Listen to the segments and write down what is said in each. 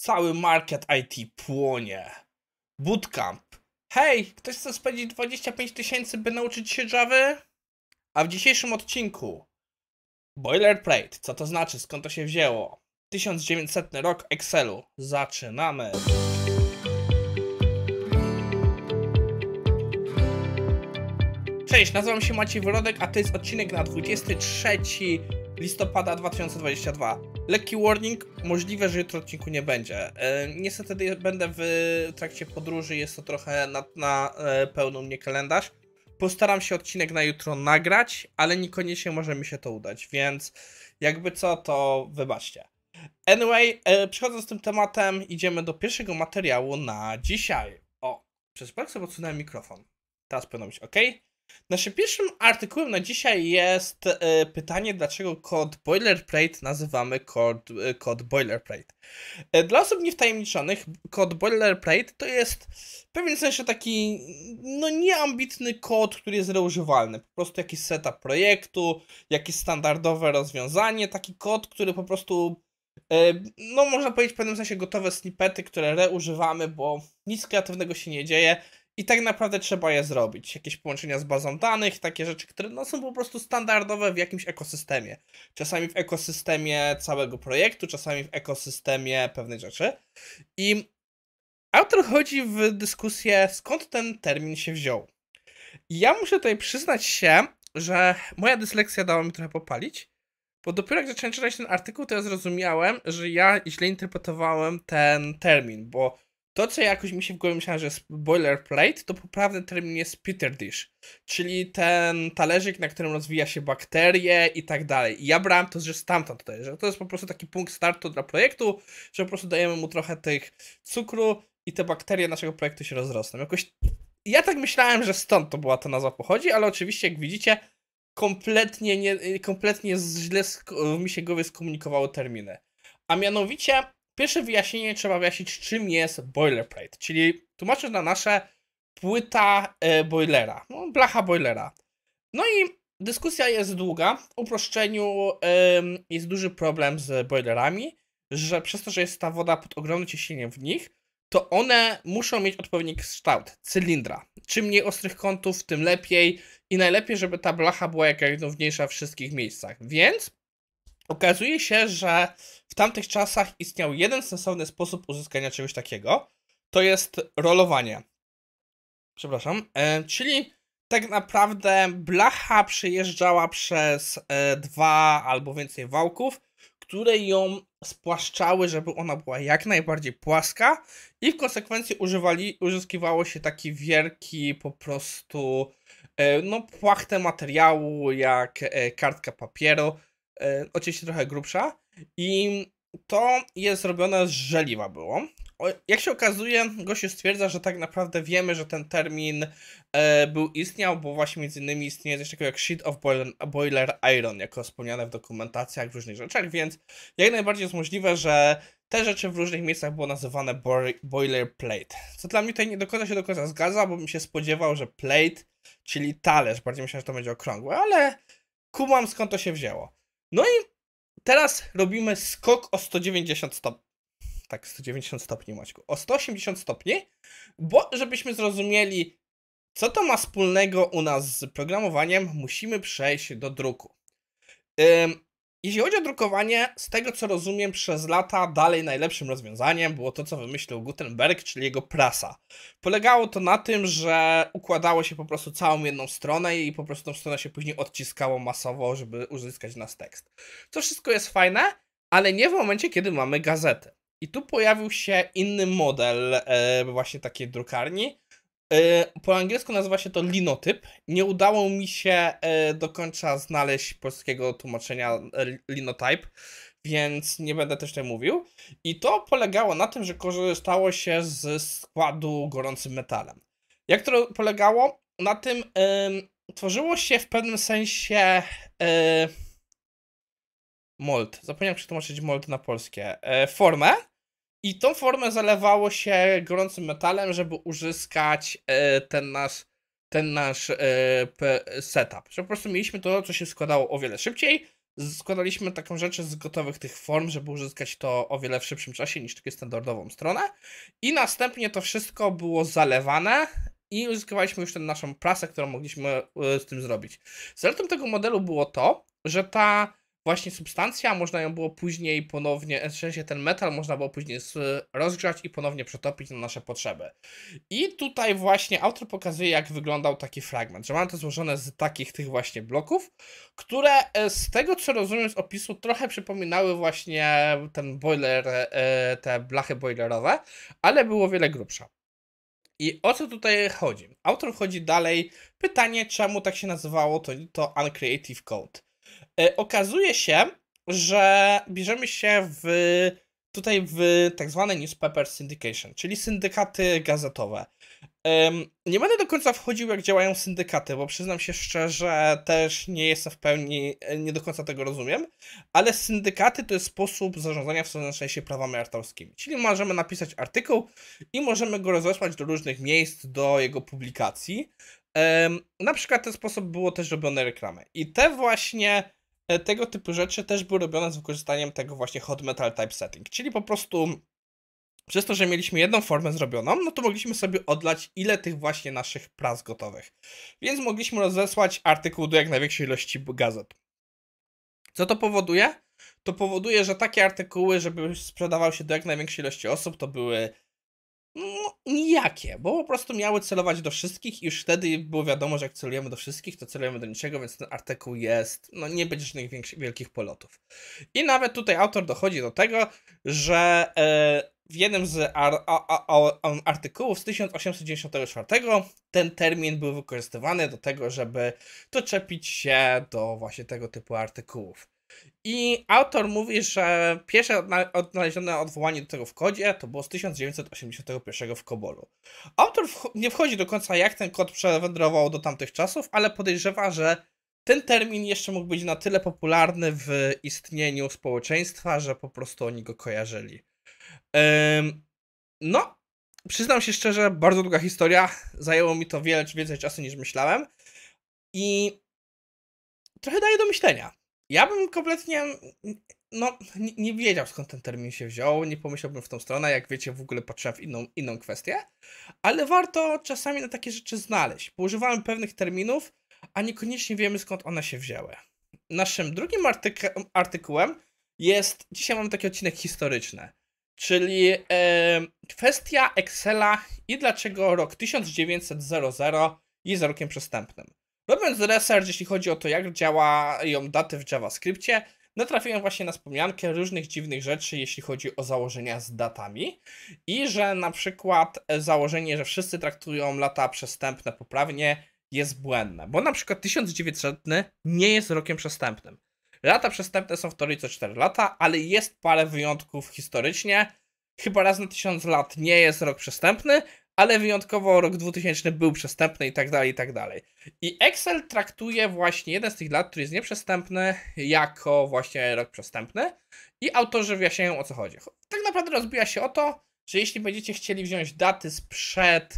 Cały market IT płonie. Bootcamp. Hej, ktoś chce spędzić 25 tysięcy, by nauczyć się Java? A w dzisiejszym odcinku Boilerplate, co to znaczy, skąd to się wzięło? 1900 rok Excelu. Zaczynamy! Cześć, nazywam się Maciej Wrodek, a to jest odcinek na 23 listopada 2022. Lekki warning, możliwe, że jutro odcinku nie będzie. E, niestety będę w trakcie podróży, jest to trochę na, na e, pełną mnie kalendarz. Postaram się odcinek na jutro nagrać, ale niekoniecznie może mi się to udać, więc jakby co, to wybaczcie. Anyway, e, przechodząc z tym tematem, idziemy do pierwszego materiału na dzisiaj. O, przez palce odsunąłem mikrofon. Teraz powinno być ok. Naszym pierwszym artykułem na dzisiaj jest e, pytanie, dlaczego kod boilerplate nazywamy kod, e, kod boilerplate. E, dla osób niewtajemniczonych, kod boilerplate to jest w pewnym sensie taki no, nieambitny kod, który jest reużywalny. Po prostu jakiś setup projektu, jakieś standardowe rozwiązanie, taki kod, który po prostu no można powiedzieć w pewnym sensie gotowe snippety, które reużywamy, bo nic kreatywnego się nie dzieje i tak naprawdę trzeba je zrobić. Jakieś połączenia z bazą danych, takie rzeczy, które no, są po prostu standardowe w jakimś ekosystemie. Czasami w ekosystemie całego projektu, czasami w ekosystemie pewnej rzeczy. I autor chodzi w dyskusję, skąd ten termin się wziął. I ja muszę tutaj przyznać się, że moja dysleksja dała mi trochę popalić, bo dopiero jak zacząłem czytać ten artykuł, to ja zrozumiałem, że ja źle interpretowałem ten termin, bo to, co jakoś mi się w głowie myślałem, że jest boilerplate, to poprawny termin jest Peter dish, czyli ten talerzyk, na którym rozwija się bakterie i tak dalej. I ja brałem to, że stamtąd tutaj, że to jest po prostu taki punkt startu dla projektu, że po prostu dajemy mu trochę tych cukru i te bakterie naszego projektu się rozrosną. Jakoś ja tak myślałem, że stąd to była ta nazwa pochodzi, ale oczywiście, jak widzicie, kompletnie, nie, kompletnie źle mi się głowie skomunikowały terminy. A mianowicie Pierwsze wyjaśnienie trzeba wyjaśnić, czym jest boilerplate, czyli tłumaczę na nasze płyta e, boilera, no, blacha boilera. No i dyskusja jest długa. W uproszczeniu jest duży problem z boilerami, że przez to, że jest ta woda pod ogromnym ciśnieniem w nich, to one muszą mieć odpowiedni kształt cylindra. Czym mniej ostrych kątów, tym lepiej i najlepiej, żeby ta blacha była jak najrówniejsza w wszystkich miejscach. Więc Okazuje się, że w tamtych czasach istniał jeden sensowny sposób uzyskania czegoś takiego. To jest rolowanie. Przepraszam. E, czyli tak naprawdę blacha przejeżdżała przez e, dwa albo więcej wałków, które ją spłaszczały, żeby ona była jak najbardziej płaska i w konsekwencji używali, uzyskiwało się taki wielki po prostu e, no płachtę materiału jak e, kartka papieru E, oczywiście trochę grubsza i to jest robione z żeliwa było. Jak się okazuje, gościu stwierdza, że tak naprawdę wiemy, że ten termin e, był istniał, bo właśnie między innymi istnieje coś takiego jak sheet of boiler, boiler iron, jako wspomniane w dokumentacjach, w różnych rzeczach, więc jak najbardziej jest możliwe, że te rzeczy w różnych miejscach było nazywane boiler plate. Co dla mnie tutaj nie do końca się do końca zgadza, bo bym się spodziewał, że plate, czyli talerz, bardziej myślałem, że to będzie okrągłe, ale kumam skąd to się wzięło. No i teraz robimy skok o 190 stopni. Tak, 190 stopni, Maćku. O 180 stopni, bo żebyśmy zrozumieli, co to ma wspólnego u nas z programowaniem, musimy przejść do druku. Jeśli chodzi o drukowanie, z tego co rozumiem, przez lata dalej najlepszym rozwiązaniem było to, co wymyślił Gutenberg, czyli jego prasa. Polegało to na tym, że układało się po prostu całą jedną stronę i po prostu tą stronę się później odciskało masowo, żeby uzyskać nas tekst. To wszystko jest fajne, ale nie w momencie, kiedy mamy gazetę. I tu pojawił się inny model e, właśnie takiej drukarni, E, po angielsku nazywa się to linotyp. Nie udało mi się e, do końca znaleźć polskiego tłumaczenia e, linotype, więc nie będę też tego mówił. I to polegało na tym, że korzystało się z składu gorącym metalem. Jak to polegało? Na tym y, tworzyło się w pewnym sensie y, mold. Zapomniałem przetłumaczyć mold na polskie. Y, formę i tą formę zalewało się gorącym metalem, żeby uzyskać e, ten nasz, ten nasz e, setup. Że po prostu mieliśmy to, co się składało o wiele szybciej. Składaliśmy taką rzecz z gotowych tych form, żeby uzyskać to o wiele w szybszym czasie niż tylko standardową stronę. I następnie to wszystko było zalewane i uzyskiwaliśmy już tę naszą prasę, którą mogliśmy e, z tym zrobić. Zaletą tego modelu było to, że ta właśnie substancja, można ją było później ponownie, w sensie ten metal można było później rozgrzać i ponownie przetopić na nasze potrzeby. I tutaj właśnie autor pokazuje, jak wyglądał taki fragment, że mamy to złożone z takich tych właśnie bloków, które e, z tego, co rozumiem z opisu, trochę przypominały właśnie ten boiler, e, te blachy boilerowe, ale było wiele grubsze. I o co tutaj chodzi? Autor wchodzi dalej. Pytanie, czemu tak się nazywało to, to Uncreative Code. E, okazuje się, że bierzemy się w, tutaj w tak zwane newspaper syndication, czyli syndykaty gazetowe. Nie będę do końca wchodził, jak działają syndykaty, bo przyznam się szczerze, też nie jestem w pełni, e, nie do końca tego rozumiem, ale syndykaty to jest sposób zarządzania w sensie prawami autorskimi. Czyli możemy napisać artykuł i możemy go rozesłać do różnych miejsc, do jego publikacji. Na przykład ten sposób było też robione reklamy. I te właśnie, e, tego typu rzeczy też były robione z wykorzystaniem tego właśnie hot metal typesetting, czyli po prostu przez to, że mieliśmy jedną formę zrobioną, no to mogliśmy sobie odlać ile tych właśnie naszych prac gotowych. Więc mogliśmy rozesłać artykuł do jak największej ilości gazet. Co to powoduje? To powoduje, że takie artykuły, żeby sprzedawały się do jak największej ilości osób, to były no, nijakie, bo po prostu miały celować do wszystkich i już wtedy było wiadomo, że jak celujemy do wszystkich, to celujemy do niczego, więc ten artykuł jest, no nie będzie żadnych wielkich polotów. I nawet tutaj autor dochodzi do tego, że e, w jednym z ar, a, a, a, artykułów z 1894 ten termin był wykorzystywany do tego, żeby doczepić się do właśnie tego typu artykułów. I autor mówi, że pierwsze odnalezione odwołanie do tego w kodzie to było z 1981 w Kobolu. Autor nie wchodzi do końca jak ten kod przewędrował do tamtych czasów, ale podejrzewa, że ten termin jeszcze mógł być na tyle popularny w istnieniu społeczeństwa, że po prostu oni go kojarzyli. No, przyznam się szczerze, bardzo długa historia. Zajęło mi to wiele więcej czasu niż myślałem. I trochę daje do myślenia. Ja bym kompletnie. No, nie, nie, wiedział skąd ten termin się wziął, nie pomyślałbym w tą stronę. Jak wiecie, w ogóle patrzyłem w inną, inną kwestię, ale warto czasami na takie rzeczy znaleźć, bo używamy pewnych terminów, a niekoniecznie wiemy skąd one się wzięły. Naszym drugim artyku artykułem jest. Dzisiaj mam taki odcinek historyczny czyli e, kwestia Excela i dlaczego rok 1900 jest rokiem przestępnym. Robiąc research, jeśli chodzi o to, jak działają daty w JavaScriptie, natrafiłem właśnie na wspomniankę różnych dziwnych rzeczy, jeśli chodzi o założenia z datami i że na przykład e, założenie, że wszyscy traktują lata przestępne poprawnie jest błędne, bo na przykład 1900 nie jest rokiem przestępnym. Lata przestępne są w teorii co 4 lata, ale jest parę wyjątków historycznie. Chyba raz na 1000 lat nie jest rok przestępny, ale wyjątkowo rok 2000 był przestępny i tak dalej, i tak dalej. I Excel traktuje właśnie jeden z tych lat, który jest nieprzestępny, jako właśnie rok przestępny i autorzy wyjaśniają o co chodzi. Tak naprawdę rozbija się o to, że jeśli będziecie chcieli wziąć daty sprzed,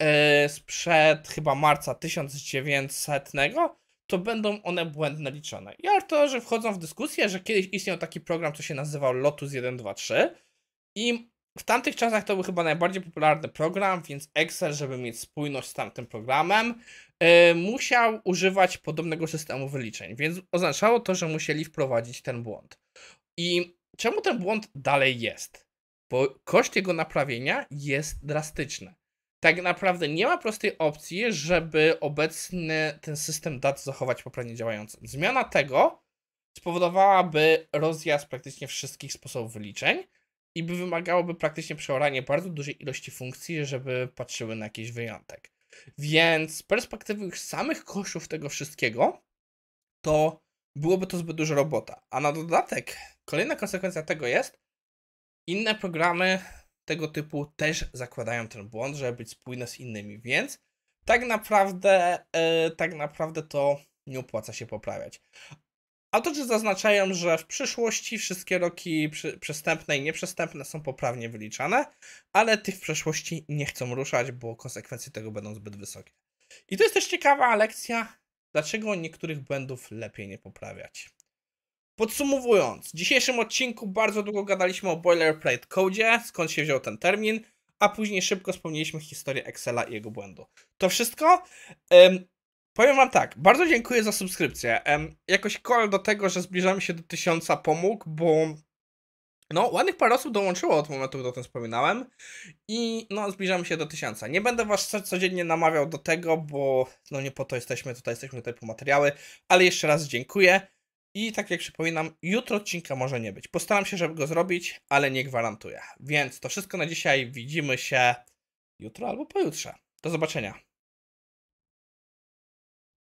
yy, sprzed chyba marca 1900, to będą one błędne liczone. I autorzy wchodzą w dyskusję, że kiedyś istniał taki program, co się nazywał Lotus 123 i w tamtych czasach to był chyba najbardziej popularny program, więc Excel, żeby mieć spójność z tamtym programem, yy, musiał używać podobnego systemu wyliczeń, więc oznaczało to, że musieli wprowadzić ten błąd. I czemu ten błąd dalej jest? Bo koszt jego naprawienia jest drastyczny tak naprawdę nie ma prostej opcji, żeby obecny ten system dat zachować poprawnie działający. Zmiana tego spowodowałaby rozjazd praktycznie wszystkich sposobów wyliczeń i by wymagałoby praktycznie przeoranie bardzo dużej ilości funkcji, żeby patrzyły na jakiś wyjątek. Więc z perspektywy już samych kosztów tego wszystkiego, to byłoby to zbyt duża robota. A na dodatek, kolejna konsekwencja tego jest, inne programy tego typu też zakładają ten błąd, żeby być spójne z innymi, więc tak naprawdę, yy, tak naprawdę to nie opłaca się poprawiać. Autorzy zaznaczają, że w przyszłości wszystkie roki przy, przestępne i nieprzestępne są poprawnie wyliczane, ale tych w przeszłości nie chcą ruszać, bo konsekwencje tego będą zbyt wysokie. I to jest też ciekawa lekcja, dlaczego niektórych błędów lepiej nie poprawiać. Podsumowując, w dzisiejszym odcinku bardzo długo gadaliśmy o boilerplate code, skąd się wziął ten termin, a później szybko wspomnieliśmy historię Excela i jego błędu. To wszystko. Um, powiem Wam tak, bardzo dziękuję za subskrypcję. Um, jakoś kol do tego, że zbliżamy się do tysiąca pomógł, bo no, ładnych parę osób dołączyło od momentu, gdy o tym wspominałem i no, zbliżamy się do tysiąca. Nie będę Was codziennie namawiał do tego, bo no nie po to jesteśmy tutaj, jesteśmy tutaj po materiały, ale jeszcze raz dziękuję. I tak jak przypominam, jutro odcinka może nie być. Postaram się, żeby go zrobić, ale nie gwarantuję. Więc to wszystko na dzisiaj. Widzimy się jutro albo pojutrze. Do zobaczenia.